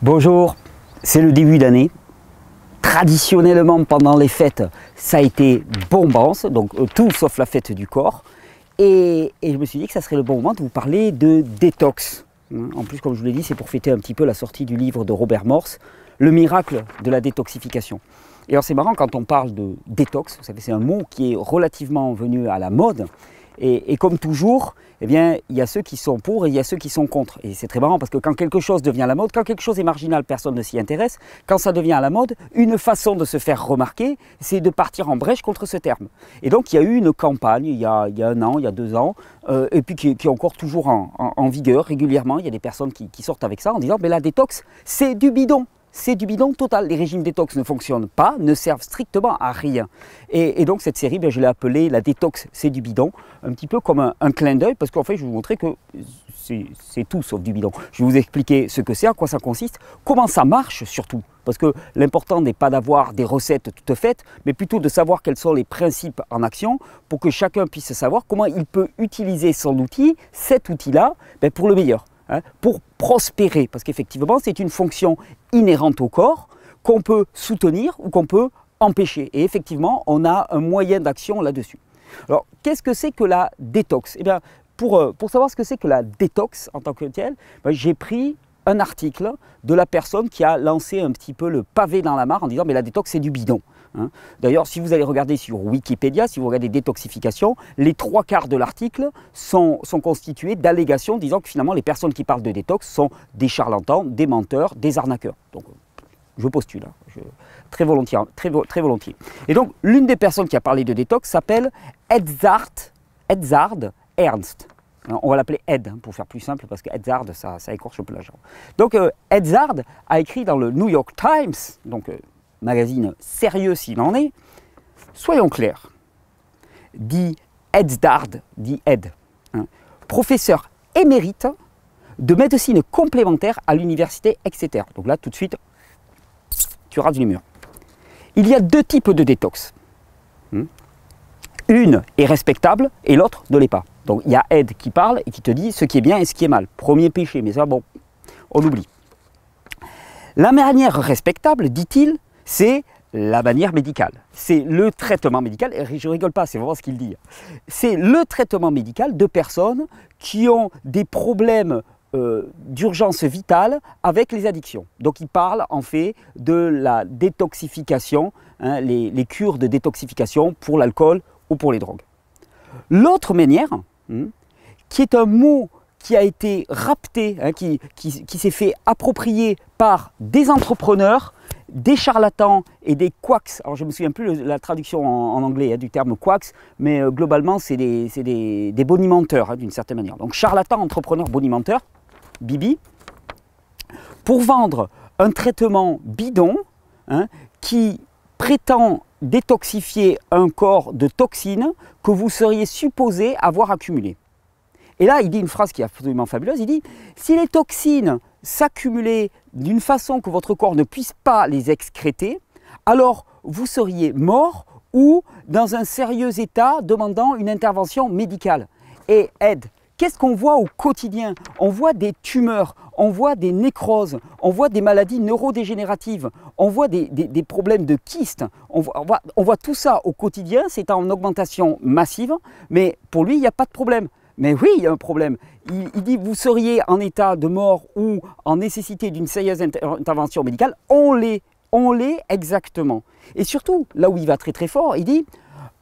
Bonjour, c'est le début d'année. Traditionnellement, pendant les fêtes, ça a été bombance, donc euh, tout sauf la fête du corps. Et, et, je me suis dit que ça serait le bon moment de vous parler de détox. En plus, comme je vous l'ai dit, c'est pour fêter un petit peu la sortie du livre de Robert Morse, Le miracle de la détoxification. Et alors c'est marrant quand on parle de détox, vous savez c'est un mot qui est relativement venu à la mode et, comme toujours, eh bien, il y a ceux qui sont pour et il y a ceux qui sont contre. Et c'est très marrant parce que quand quelque chose devient à la mode, quand quelque chose est marginal, personne ne s'y intéresse. Quand ça devient à la mode, une façon de se faire remarquer, c'est de partir en brèche contre ce terme. Et donc, il y a eu une campagne il y a, un an, il y a deux ans, euh, et puis qui, est encore toujours en, vigueur régulièrement. Il y a des personnes qui, qui sortent avec ça en disant, mais la détox, c'est du bidon c'est du bidon total. Les régimes détox ne fonctionnent pas, ne servent strictement à rien. Et, donc cette série, ben, je l'ai appelée la détox, c'est du bidon, un petit peu comme un, clin d'œil, parce qu'en fait, je vais vous montrer que c'est tout sauf du bidon. Je vais vous expliquer ce que c'est, à quoi ça consiste, comment ça marche surtout. Parce que l'important n'est pas d'avoir des recettes toutes faites, mais plutôt de savoir quels sont les principes en action pour que chacun puisse savoir comment il peut utiliser son outil, cet outil-là, ben, pour le meilleur. Hein, pour prospérer, parce qu'effectivement c'est une fonction inhérente au corps qu'on peut soutenir ou qu'on peut empêcher. Et effectivement, on a un moyen d'action là-dessus. Alors, qu'est-ce que c'est que la détox eh euh, pour, savoir ce que c'est que la détox en tant que telle, ben, j'ai pris un article de la personne qui a lancé un petit peu le pavé dans la mare en disant mais la détox c'est du bidon. Hein. D'ailleurs, si vous allez regarder sur Wikipédia, si vous regardez détoxification, les trois quarts de l'article sont, constitués d'allégations disant que finalement les personnes qui parlent de détox sont des charlatans, des menteurs, des arnaqueurs. Donc, je postule, hein. très, volontiers, très, volontiers. Et donc, l'une des personnes qui a parlé de détox s'appelle Edzard, Ernst. On va l'appeler Ed hein, pour faire plus simple parce que Edzard, ça, un écorche la jambe. Donc euh, Edzard a écrit dans le New York Times, donc euh, magazine sérieux s'il en est, soyons clairs. Dit Edsdard, dit Ed, hein, professeur émérite de médecine complémentaire à l'université etc. Donc là, tout de suite, tu rates du mur. Il y a deux types de détox. Hmm. Une est respectable et l'autre ne l'est pas. Donc il y a Ed qui parle et qui te dit ce qui est bien et ce qui est mal. Premier péché, mais ça, bon, on oublie. La manière respectable, dit-il, c'est la manière médicale. C'est le traitement médical, et je rigole pas, c'est vraiment ce qu'il dit. C'est le traitement médical de personnes qui ont des problèmes euh, d'urgence vitale avec les addictions. Donc il parle en fait de la détoxification, hein, les, cures de détoxification pour l'alcool ou pour les drogues. L'autre manière, hmm, qui est un mot qui a été rapté, hein, qui, qui s'est fait approprier par des entrepreneurs des charlatans et des quacks. Alors je ne me souviens plus la traduction en, anglais hein, du terme quacks, mais euh, globalement c'est des, des, bonimenteurs hein, d'une certaine manière. Donc charlatan, entrepreneur, bonimenteur, Bibi, pour vendre un traitement bidon hein, qui prétend détoxifier un corps de toxines que vous seriez supposé avoir accumulé. Et là, il dit une phrase qui est absolument fabuleuse, il dit, si les toxines s'accumuler d'une façon que votre corps ne puisse pas les excréter, alors vous seriez mort ou dans un sérieux état demandant une intervention médicale. Et aide, qu'est-ce qu'on voit au quotidien On voit des tumeurs, on voit des nécroses, on voit des maladies neurodégénératives, on voit des, problèmes de kyste, on on voit tout ça au quotidien, c'est en augmentation massive, mais pour lui, il n'y a pas de problème. Mais oui, il y a un problème il, dit vous seriez en état de mort ou en nécessité d'une sérieuse intervention médicale, on l'est, on l'est exactement. Et surtout, là où il va très très fort, il dit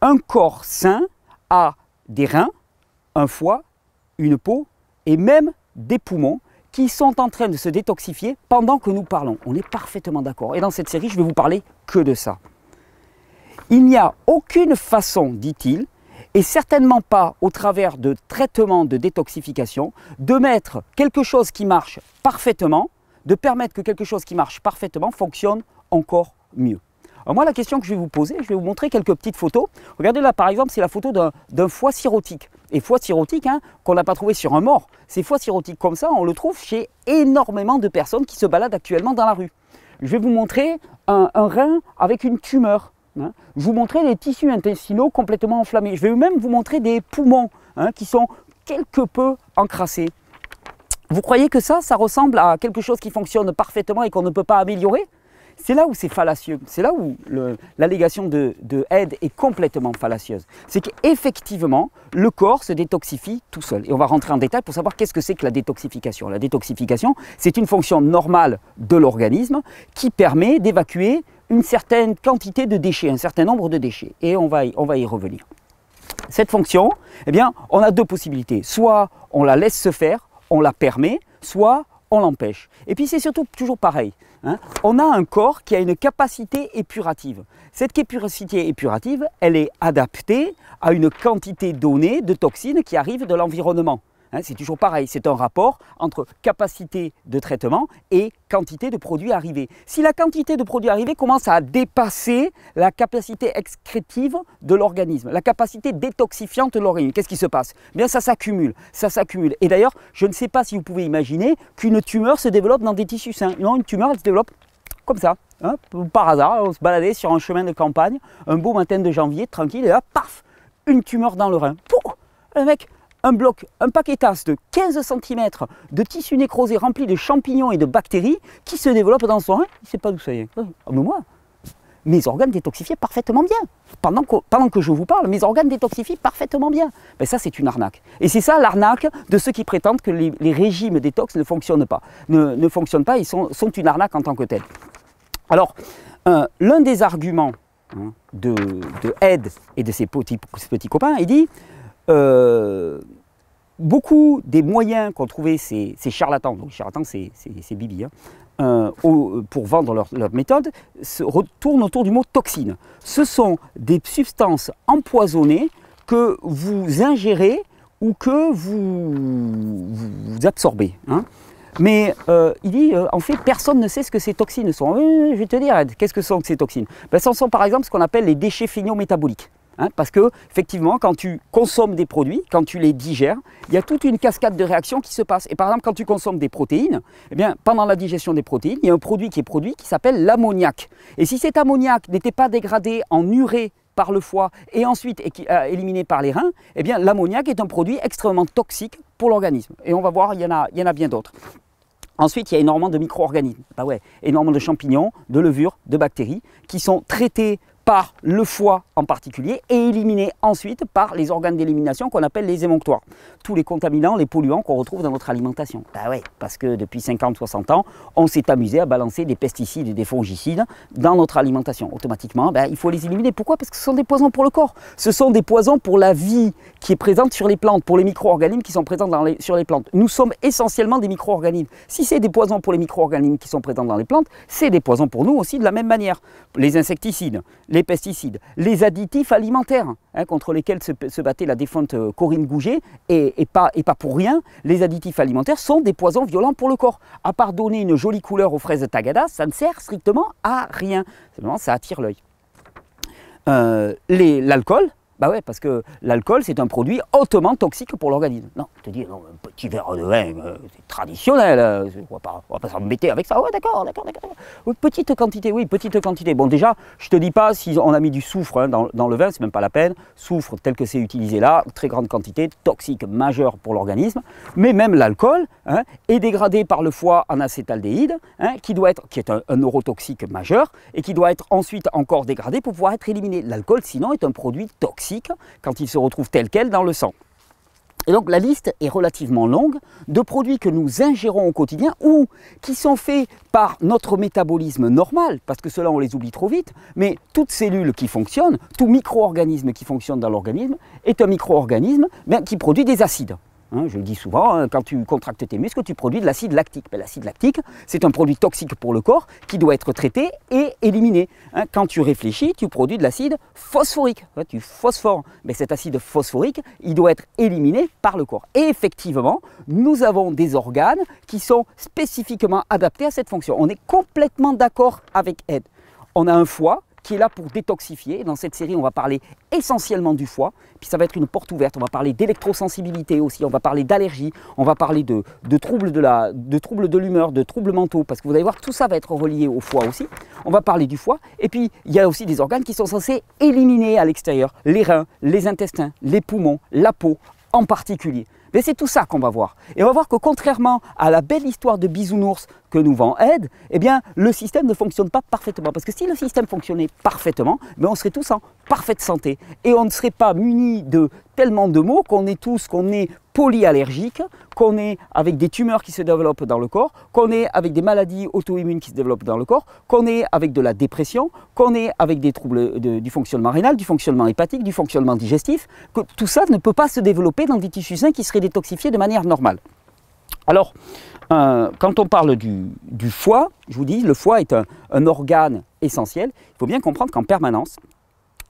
un corps sain a des reins, un foie, une peau et même des poumons qui sont en train de se détoxifier pendant que nous parlons. On est parfaitement d'accord. Et dans cette série, je vais vous parler que de ça. Il n'y a aucune façon, dit-il, et certainement pas au travers de traitements de détoxification, de mettre quelque chose qui marche parfaitement, de permettre que quelque chose qui marche parfaitement fonctionne encore mieux. Alors moi, la question que je vais vous poser, je vais vous montrer quelques petites photos. Regardez là, par exemple, c'est la photo d'un foie cirrhotique. Et foie cirrhotique, hein, qu'on n'a pas trouvé sur un mort. Ces foie cirrhotiques comme ça, on le trouve chez énormément de personnes qui se baladent actuellement dans la rue. Je vais vous montrer un rein avec une tumeur. Hein. Je vous montrer des tissus intestinaux complètement enflammés. Je vais même vous montrer des poumons hein, qui sont quelque peu encrassés. Vous croyez que ça, ça ressemble à quelque chose qui fonctionne parfaitement et qu'on ne peut pas améliorer c'est là où c'est fallacieux, c'est là où l'allégation de, de, aide est complètement fallacieuse. C'est qu'effectivement, le corps se détoxifie tout seul. Et on va rentrer en détail pour savoir qu'est-ce que c'est que la détoxification. La détoxification, c'est une fonction normale de l'organisme qui permet d'évacuer une certaine quantité de déchets, un certain nombre de déchets. Et on va y, on va y revenir. Cette fonction, eh bien, on a deux possibilités. Soit on la laisse se faire, on la permet, soit on l'empêche. Et puis c'est surtout toujours pareil. Hein. On a un corps qui a une capacité épurative. Cette capacité épurative, elle est adaptée à une quantité donnée de toxines qui arrivent de l'environnement. Hein, c'est toujours pareil, c'est un rapport entre capacité de traitement et quantité de produits arrivés. Si la quantité de produits arrivés commence à dépasser la capacité excrétive de l'organisme, la capacité détoxifiante de l'organisme, qu'est-ce qui se passe eh Bien, ça s'accumule, ça s'accumule. Et d'ailleurs, je ne sais pas si vous pouvez imaginer qu'une tumeur se développe dans des tissus sains. Non, une tumeur, se développe comme ça. Hein, par hasard, on se baladait sur un chemin de campagne, un beau matin de janvier, tranquille, et là, paf, une tumeur dans le rein. Pouh, mec, un bloc, un de 15 cm de tissu nécrosé rempli de champignons et de bactéries qui se développent dans son Il ne sait pas d'où ça vient. Ah, mais moi, mes organes détoxifient parfaitement bien. Pendant que, pendant que je vous parle, mes organes détoxifient parfaitement bien. Ben, ça, c'est une arnaque. Et c'est ça l'arnaque de ceux qui prétendent que les, régimes détox ne fonctionnent pas. Ne, fonctionnent pas, ils sont, une arnaque en tant que telle. Alors, l'un des arguments hein, de, de Ed et de ses petits, petits copains, il dit... Euh, beaucoup des moyens qu'ont trouvé ces, charlatans, donc charlatans c'est Bibi, hein, euh, pour vendre leur, méthode, se retournent autour du mot toxine. Ce sont des substances empoisonnées que vous ingérez ou que vous, absorbez. Hein. Mais euh, il dit, euh, en fait, personne ne sait ce que ces toxines sont. je vais te dire, qu'est-ce que sont ces toxines ben, Ce sont par exemple ce qu'on appelle les déchets finaux métaboliques. Hein, parce que, effectivement, quand tu consommes des produits, quand tu les digères, il y a toute une cascade de réactions qui se passe. Et par exemple, quand tu consommes des protéines, eh bien, pendant la digestion des protéines, il y a un produit qui est produit qui s'appelle l'ammoniac. Et si cet ammoniac n'était pas dégradé en urée par le foie et ensuite euh, éliminé par les reins, eh bien, l'ammoniac est un produit extrêmement toxique pour l'organisme. Et on va voir, il y en a, y en a bien d'autres. Ensuite, il y a énormément de micro-organismes, bah ouais, énormément de champignons, de levures, de bactéries qui sont traités par le foie en particulier et éliminés ensuite par les organes d'élimination qu'on appelle les émonctoires. Tous les contaminants, les polluants qu'on retrouve dans notre alimentation. Bah ouais, parce que depuis 50-60 ans, on s'est amusé à balancer des pesticides et des fongicides dans notre alimentation. Automatiquement, ben, il faut les éliminer. Pourquoi Parce que ce sont des poisons pour le corps. Ce sont des poisons pour la vie qui est présente sur les plantes, pour les micro-organismes qui sont présents sur les plantes. Nous sommes essentiellement des micro-organismes. Si c'est des poisons pour les micro-organismes qui sont présents dans les plantes, c'est des poisons pour nous aussi de la même manière. Les insecticides, les pesticides, les additifs alimentaires hein, contre lesquels se, battait la défunte euh, Corinne Gouget, et, pas, et pas pour rien, les additifs alimentaires sont des poisons violents pour le corps. À part donner une jolie couleur aux fraises Tagada, ça ne sert strictement à rien. Seulement, ça attire l'œil. Euh, l'alcool, bah ouais, parce que l'alcool, c'est un produit hautement toxique pour l'organisme. Non, te dis, non, un petit verre de vin, euh, c'est traditionnel, hein, on va pas, va pas s'embêter avec ça. Ouais, d'accord, d'accord, d'accord. Petite quantité, oui, petite quantité. Bon, déjà, je te dis pas si on a mis du soufre hein, dans, le vin, c'est même pas la peine. Soufre tel que c'est utilisé là, très grande quantité, toxique, majeur pour l'organisme. Mais même l'alcool hein, est dégradé par le foie en acétaldéhyde, qui doit être, qui est un neurotoxique majeur, et qui doit être ensuite encore dégradé pour pouvoir être éliminé. L'alcool, sinon, est un produit toxique quand ils se retrouvent tels quels dans le sang. Et donc la liste est relativement longue de produits que nous ingérons au quotidien ou qui sont faits par notre métabolisme normal, parce que cela on les oublie trop vite, mais toute cellule qui fonctionne, tout micro-organisme qui fonctionne dans l'organisme est un micro-organisme qui produit des acides. Hein, je le dis souvent, hein, quand tu contractes tes muscles, tu produis de l'acide lactique. l'acide lactique, c'est un produit toxique pour le corps qui doit être traité et éliminé. Hein, quand tu réfléchis, tu produis de l'acide phosphorique. tu Mais cet acide phosphorique, il doit être éliminé par le corps. Et effectivement, nous avons des organes qui sont spécifiquement adaptés à cette fonction. On est complètement d'accord avec Ed. On a un foie qui est là pour détoxifier. Dans cette série, on va parler essentiellement du foie, puis ça va être une porte ouverte. On va parler d'électrosensibilité aussi, on va parler d'allergie, on va parler de, de troubles de l'humeur, de, de troubles mentaux, parce que vous allez voir, tout ça va être relié au foie aussi. On va parler du foie, et puis il y a aussi des organes qui sont censés éliminer à l'extérieur les reins, les intestins, les poumons, la peau en particulier. Mais c'est tout ça qu'on va voir. Et on va voir que contrairement à la belle histoire de Bisounours que nous vend Aide, eh bien, le système ne fonctionne pas parfaitement. Parce que si le système fonctionnait parfaitement, mais ben, on serait tous en parfaite santé. Et on ne serait pas muni de tellement de maux qu'on est tous, qu'on est polyallergique, qu'on est avec des tumeurs qui se développent dans le corps, qu'on est avec des maladies auto-immunes qui se développent dans le corps, qu'on est avec de la dépression, qu'on est avec des troubles du fonctionnement rénal, du fonctionnement hépatique, du fonctionnement digestif, que tout ça ne peut pas se développer dans des tissus sains qui seraient détoxifiés de manière normale. Alors, euh, quand on parle du, foie, je vous dis, le foie est un, un organe essentiel. Il faut bien comprendre qu'en permanence,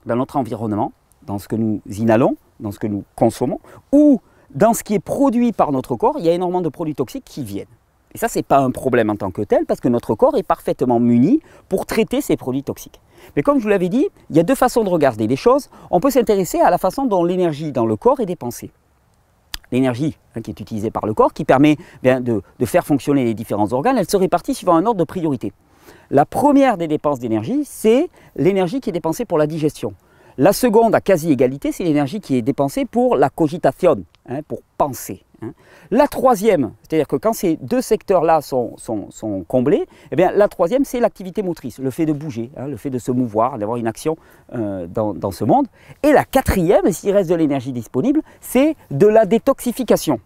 dans notre environnement, dans ce que nous inhalons, dans ce que nous consommons, ou dans ce qui est produit par notre corps, il y a énormément de produits toxiques qui viennent. Et ça, ce n'est pas un problème en tant que tel, parce que notre corps est parfaitement muni pour traiter ces produits toxiques. Mais comme je vous l'avais dit, il y a deux façons de regarder les choses. On peut s'intéresser à la façon dont l'énergie dans le corps est dépensée l'énergie hein, qui est utilisée par le corps, qui permet eh de, faire fonctionner les différents organes, elle se répartit suivant un ordre de priorité. La première des dépenses d'énergie, c'est l'énergie qui est dépensée pour la digestion. La seconde, à quasi-égalité, c'est l'énergie qui est dépensée pour la cogitation, hein, pour penser. Hein. La troisième, c'est-à-dire que quand ces deux secteurs-là sont, sont, comblés, eh bien, la troisième, c'est l'activité motrice, le fait de bouger, hein, le fait de se mouvoir, d'avoir une action euh, dans, ce monde. Et la quatrième, s'il reste de l'énergie disponible, c'est de la détoxification.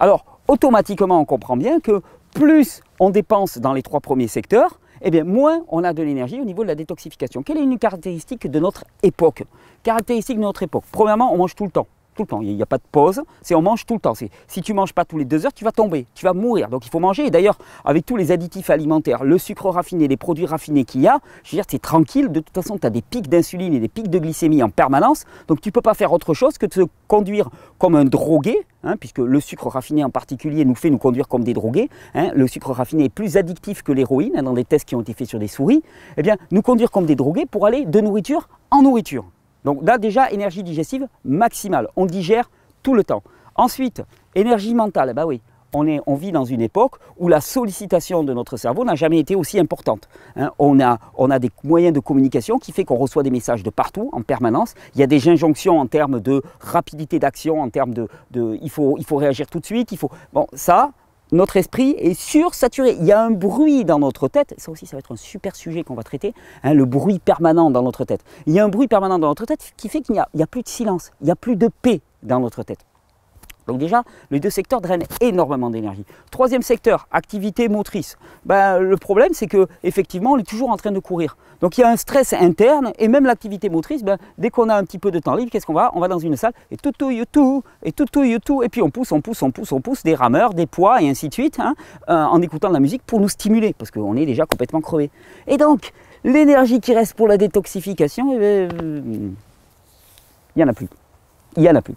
Alors, automatiquement, on comprend bien que plus on dépense dans les trois premiers secteurs, eh bien, moins on a de l'énergie au niveau de la détoxification. Quelle est une caractéristique de notre époque Caractéristique de notre époque. Premièrement, on mange tout le temps tout le temps, il n'y a pas de pause, c'est on mange tout le temps. Si tu manges pas tous les deux heures, tu vas tomber, tu vas mourir. Donc il faut manger. Et d'ailleurs, avec tous les additifs alimentaires, le sucre raffiné, les produits raffinés qu'il y a, je veux dire, c'est tranquille. De toute façon, tu as des pics d'insuline et des pics de glycémie en permanence. Donc tu ne peux pas faire autre chose que de se conduire comme un drogué, hein, puisque le sucre raffiné en particulier nous fait nous conduire comme des drogués. Hein. Le sucre raffiné est plus addictif que l'héroïne hein, dans des tests qui ont été faits sur des souris. Eh bien, nous conduire comme des drogués pour aller de nourriture en nourriture. Donc là déjà, énergie digestive maximale, on digère tout le temps. Ensuite, énergie mentale, bah oui, on, vit dans une époque où la sollicitation de notre cerveau n'a jamais été aussi importante. Hein. on, a, des moyens de communication qui fait qu'on reçoit des messages de partout, en permanence. Il y a des injonctions en termes de rapidité d'action, en termes de, il, faut, il, faut, réagir tout de suite. Il faut... Bon, ça, notre esprit est sursaturé. Il y a un bruit dans notre tête. Ça aussi, ça va être un super sujet qu'on va traiter. Hein, le bruit permanent dans notre tête. Il y a un bruit permanent dans notre tête qui fait qu'il n'y a, plus de silence, il n'y a plus de paix dans notre tête. Donc déjà, les deux secteurs drainent énormément d'énergie. Troisième secteur, activité motrice. Ben, le problème, c'est que effectivement, on est toujours en train de courir. Donc il y a un stress interne et même l'activité motrice, ben, dès qu'on a un petit peu de temps libre, qu'est-ce qu'on va On va dans une salle et tout, tout, tout, et tout, tout, tout, et puis on pousse, on pousse, on pousse, on pousse des rameurs, des poids et ainsi de suite, hein, euh, en écoutant de la musique pour nous stimuler, parce qu'on est déjà complètement crevé. Et donc, l'énergie qui reste pour la détoxification, eh ben, euh, il y n'y en a plus. Il n'y en a plus.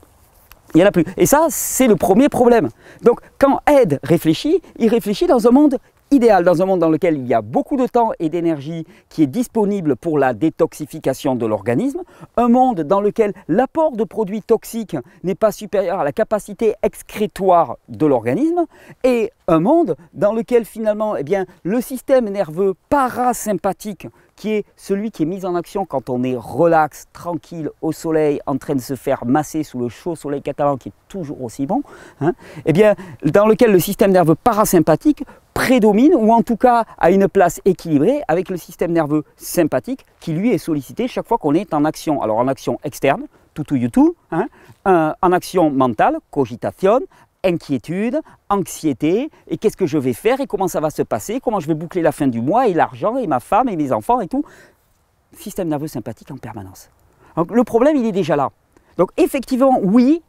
Il n'y en a plus. Et ça, c'est le premier problème. Donc, quand Ed réfléchit, il réfléchit dans un monde idéal, dans un monde dans lequel il y a beaucoup de temps et d'énergie qui est disponible pour la détoxification de l'organisme, un monde dans lequel l'apport de produits toxiques n'est pas supérieur à la capacité excrétoire de l'organisme, et un monde dans lequel finalement eh bien, le système nerveux parasympathique qui est celui qui est mis en action quand on est relax, tranquille, au soleil, en train de se faire masser sous le chaud soleil catalan qui est toujours aussi bon, hein, eh bien, dans lequel le système nerveux parasympathique prédomine ou en tout cas a une place équilibrée avec le système nerveux sympathique qui lui est sollicité chaque fois qu'on est en action. Alors en action externe, tout tout, tout hein, euh, en action mentale, cogitation, inquiétude, anxiété, et qu'est-ce que je vais faire, et comment ça va se passer, comment je vais boucler la fin du mois, et l'argent, et ma femme, et mes enfants, et tout. Système nerveux sympathique en permanence. Donc le problème, il est déjà là. Donc effectivement, oui,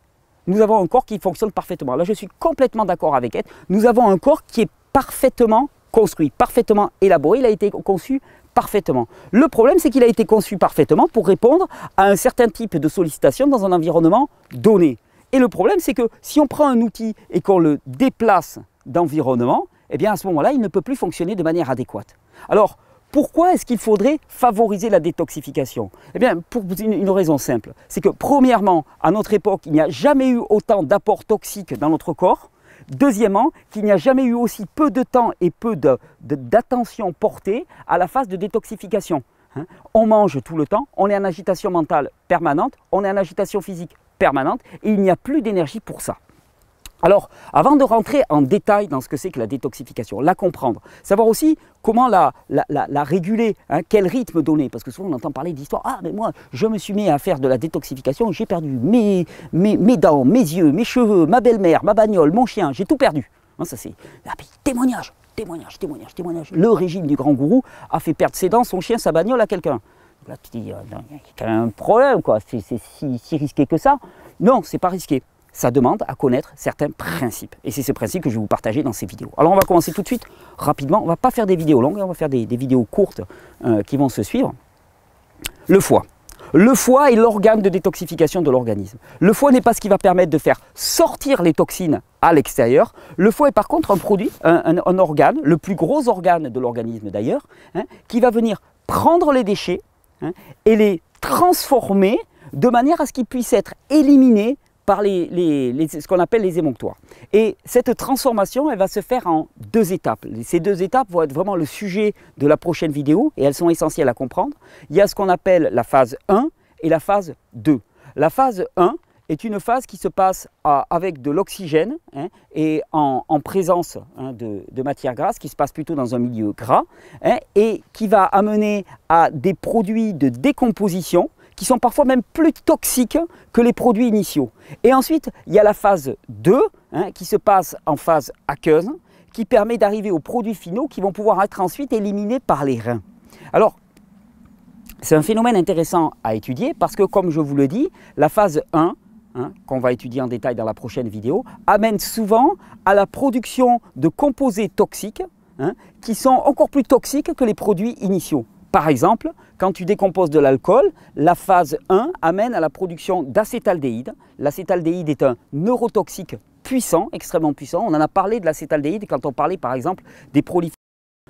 nous avons un corps qui fonctionne parfaitement. Là, je suis complètement d'accord avec elle. Nous avons un corps qui est parfaitement construit, parfaitement élaboré, il a été conçu parfaitement. Le problème, c'est qu'il a été conçu parfaitement pour répondre à un certain type de sollicitation dans un environnement donné. Et le problème, c'est que si on prend un outil et qu'on le déplace d'environnement, eh bien à ce moment-là, il ne peut plus fonctionner de manière adéquate. Alors, pourquoi est-ce qu'il faudrait favoriser la détoxification Eh bien, pour une, raison simple. C'est que, premièrement, à notre époque, il n'y a jamais eu autant d'apports toxiques dans notre corps. Deuxièmement, qu'il n'y a jamais eu aussi peu de temps et peu d'attention portée à la phase de détoxification. Hein. on mange tout le temps, on est en agitation mentale permanente, on est en agitation physique permanente et il n'y a plus d'énergie pour ça. Alors, avant de rentrer en détail dans ce que c'est que la détoxification, la comprendre, savoir aussi comment la, la, réguler, hein, quel rythme donner, parce que souvent on entend parler d'histoire, ah mais moi je me suis mis à faire de la détoxification, j'ai perdu mes, mes dents, mes yeux, mes cheveux, ma belle-mère, ma bagnole, mon chien, j'ai tout perdu. Hein, ça c'est ah, témoignage, témoignage, témoignage, témoignage. Le régime du grand gourou a fait perdre ses dents, son chien, sa bagnole à quelqu'un. Là, tu dis, il y a un problème, quoi. C'est si, risqué que ça. Non, c'est pas risqué. Ça demande à connaître certains principes. Et c'est ce principe que je vais vous partager dans ces vidéos. Alors, on va commencer tout de suite, rapidement. On va pas faire des vidéos longues, hein. on va faire des, vidéos courtes euh, qui vont se suivre. Le foie. Le foie est l'organe de détoxification de l'organisme. Le foie n'est pas ce qui va permettre de faire sortir les toxines à l'extérieur. Le foie est par contre un produit, un, organe, le plus gros organe de l'organisme d'ailleurs, hein, qui va venir prendre les déchets Hein, et les transformer de manière à ce qu'ils puissent être éliminés par les, ce qu'on appelle les émonctoires. Et cette transformation, elle va se faire en deux étapes. Ces deux étapes vont être vraiment le sujet de la prochaine vidéo et elles sont essentielles à comprendre. Il y a ce qu'on appelle la phase 1 et la phase 2. La phase 1, est une phase qui se passe avec de l'oxygène hein, et en, présence hein, de, matière grasse, qui se passe plutôt dans un milieu gras, hein, et qui va amener à des produits de décomposition qui sont parfois même plus toxiques que les produits initiaux. Et ensuite, il y a la phase 2 qui se passe en phase aqueuse, qui permet d'arriver aux produits finaux qui vont pouvoir être ensuite éliminés par les reins. Alors, c'est un phénomène intéressant à étudier parce que, comme je vous le dis, la phase 1, Hein, qu'on va étudier en détail dans la prochaine vidéo, amène souvent à la production de composés toxiques hein, qui sont encore plus toxiques que les produits initiaux. Par exemple, quand tu décomposes de l'alcool, la phase 1 amène à la production d'acétaldéhyde. L'acétaldéhyde est un neurotoxique puissant, extrêmement puissant. On en a parlé de l'acétaldéhyde quand on parlait par exemple des proliférants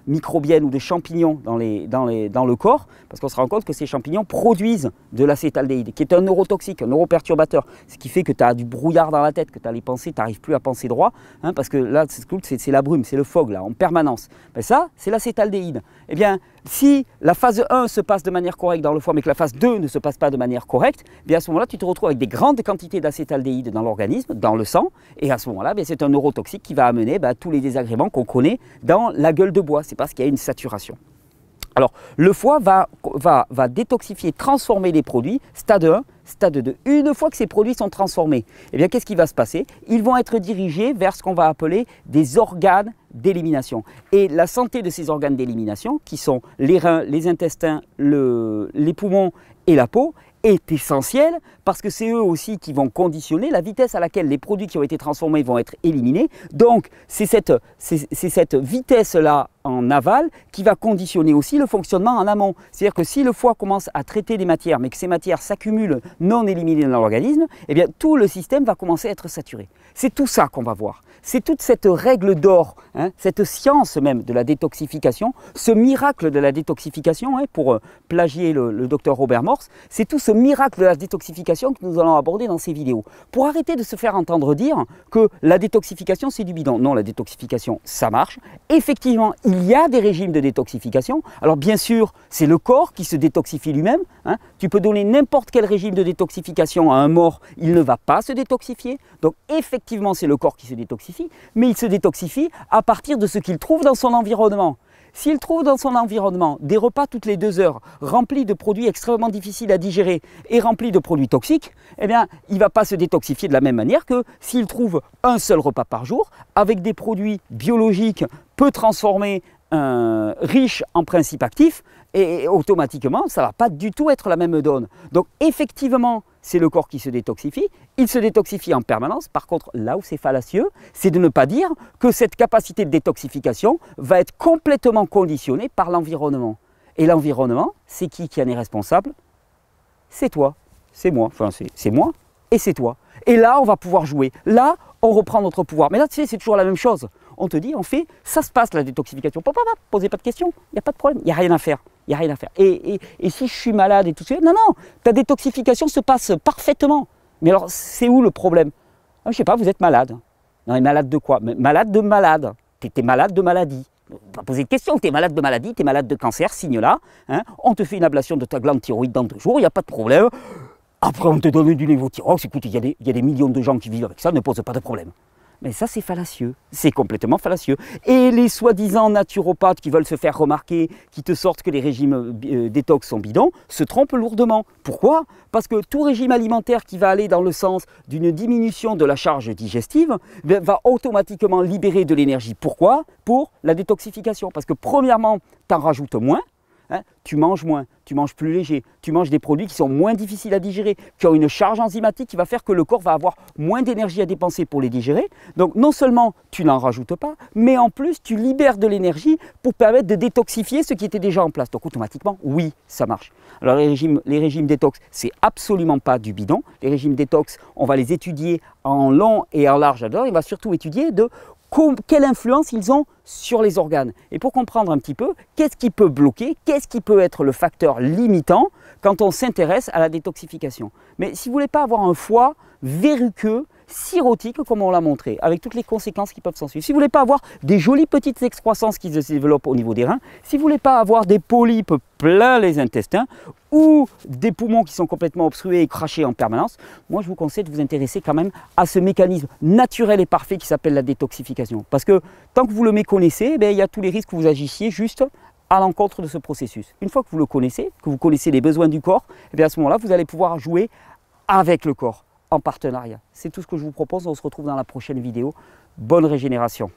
microbiennes ou de champignons dans, les, dans, dans le corps, parce qu'on se rend compte que ces champignons produisent de l'acétaldéhyde, qui est un neurotoxique, un neuroperturbateur, ce qui fait que tu as du brouillard dans la tête, que tu as les pensées, tu n'arrives plus à penser droit, hein, parce que là, c'est la brume, c'est le fog, là, en permanence. Mais ben ça, c'est l'acétaldéhyde. Eh bien, si la phase 1 se passe de manière correcte dans le foie, mais que la phase 2 ne se passe pas de manière correcte, eh bien à ce moment-là, tu te retrouves avec des grandes quantités d'acétaldéhyde dans l'organisme, dans le sang, et à ce moment-là, eh c'est un neurotoxique qui va amener bah, tous les désagréments qu'on connaît dans la gueule de bois. C'est parce qu'il y a une saturation. Alors, le foie va, détoxifier, transformer les produits, stade 1, stade 2. Une fois que ces produits sont transformés, eh bien, qu'est-ce qui va se passer Ils vont être dirigés vers ce qu'on va appeler des organes d'élimination. Et la santé de ces organes d'élimination, qui sont les reins, les intestins, les poumons et la peau, est essentielle parce que c'est eux aussi qui vont conditionner la vitesse à laquelle les produits qui ont été transformés vont être éliminés. Donc c'est cette, cette vitesse-là en aval qui va conditionner aussi le fonctionnement en amont. C'est-à-dire que si le foie commence à traiter des matières, mais que ces matières s'accumulent non éliminées dans l'organisme, eh bien tout le système va commencer à être saturé. C'est tout ça qu'on va voir. C'est toute cette règle d'or, hein, cette science même de la détoxification, ce miracle de la détoxification, hein, pour euh, plagier le, docteur Robert Morse, c'est tout ce miracle de la détoxification que nous allons aborder dans ces vidéos. Pour arrêter de se faire entendre dire que la détoxification c'est du bidon. Non, la détoxification ça marche. Effectivement, il il y a des régimes de détoxification. Alors bien sûr, c'est le corps qui se détoxifie lui-même. Hein. Tu peux donner n'importe quel régime de détoxification à un mort, il ne va pas se détoxifier. Donc effectivement, c'est le corps qui se détoxifie, mais il se détoxifie à partir de ce qu'il trouve dans son environnement. S'il trouve dans son environnement des repas toutes les deux heures remplis de produits extrêmement difficiles à digérer et remplis de produits toxiques, eh bien, il ne va pas se détoxifier de la même manière que s'il trouve un seul repas par jour avec des produits biologiques peut transformer un riche en principe actif et automatiquement ça va pas du tout être la même donne. Donc effectivement c'est le corps qui se détoxifie, il se détoxifie en permanence. Par contre là où c'est fallacieux c'est de ne pas dire que cette capacité de détoxification va être complètement conditionnée par l'environnement. Et l'environnement c'est qui qui en est responsable C'est toi, c'est moi, enfin c'est moi et c'est toi. Et là on va pouvoir jouer, là on reprend notre pouvoir. Mais là tu sais c'est toujours la même chose on te dit, on fait, ça se passe la détoxification. Papa, posez pas de questions, il n'y a pas de problème, il n'y a rien à faire. y a rien à faire. Et, si je suis malade et tout ça, non, non, ta détoxification se passe parfaitement. Mais alors, c'est où le problème ah, Je ne sais pas, vous êtes malade. Non, mais malade de quoi Malade de malade. Tu es malade de maladie pas poser de questions. tu es malade de maladie, tu es malade de cancer, signe là, hein. on te fait une ablation de ta glande thyroïde dans deux jours, il n'y a pas de problème. Après, on te donne du névothyrox. écoute, il y, y, a des millions de gens qui vivent avec ça, ne pose pas de problème. Mais ça, c'est fallacieux. C'est complètement fallacieux. Et les soi-disant naturopathes qui veulent se faire remarquer, qui te sortent que les régimes euh, euh, détox sont bidons, se trompent lourdement. Pourquoi Parce que tout régime alimentaire qui va aller dans le sens d'une diminution de la charge digestive va automatiquement libérer de l'énergie. Pourquoi Pour la détoxification. Parce que premièrement, tu en rajoutes moins, Hein, tu manges moins, tu manges plus léger, tu manges des produits qui sont moins difficiles à digérer, qui ont une charge enzymatique qui va faire que le corps va avoir moins d'énergie à dépenser pour les digérer. Donc non seulement tu n'en rajoutes pas, mais en plus tu libères de l'énergie pour permettre de détoxifier ce qui était déjà en place. Donc automatiquement, oui, ça marche. Alors les régimes, les régimes détox, c'est absolument pas du bidon. Les régimes détox, on va les étudier en long et en large. Alors, on va surtout étudier de quelle influence ils ont sur les organes. Et pour comprendre un petit peu, qu'est-ce qui peut bloquer, qu'est-ce qui peut être le facteur limitant quand on s'intéresse à la détoxification. Mais si vous ne voulez pas avoir un foie verruqueux, Sirotique, comme on l'a montré, avec toutes les conséquences qui peuvent s'en suivre. Si vous ne voulez pas avoir des jolies petites excroissances qui se développent au niveau des reins, si vous ne voulez pas avoir des polypes plein les intestins ou des poumons qui sont complètement obstrués et crachés en permanence, moi je vous conseille de vous intéresser quand même à ce mécanisme naturel et parfait qui s'appelle la détoxification. Parce que tant que vous le méconnaissez, eh il y a tous les risques que vous agissiez juste à l'encontre de ce processus. Une fois que vous le connaissez, que vous connaissez les besoins du corps, eh à ce moment-là, vous allez pouvoir jouer avec le corps en partenariat. C'est tout ce que je vous propose. On se retrouve dans la prochaine vidéo. Bonne régénération.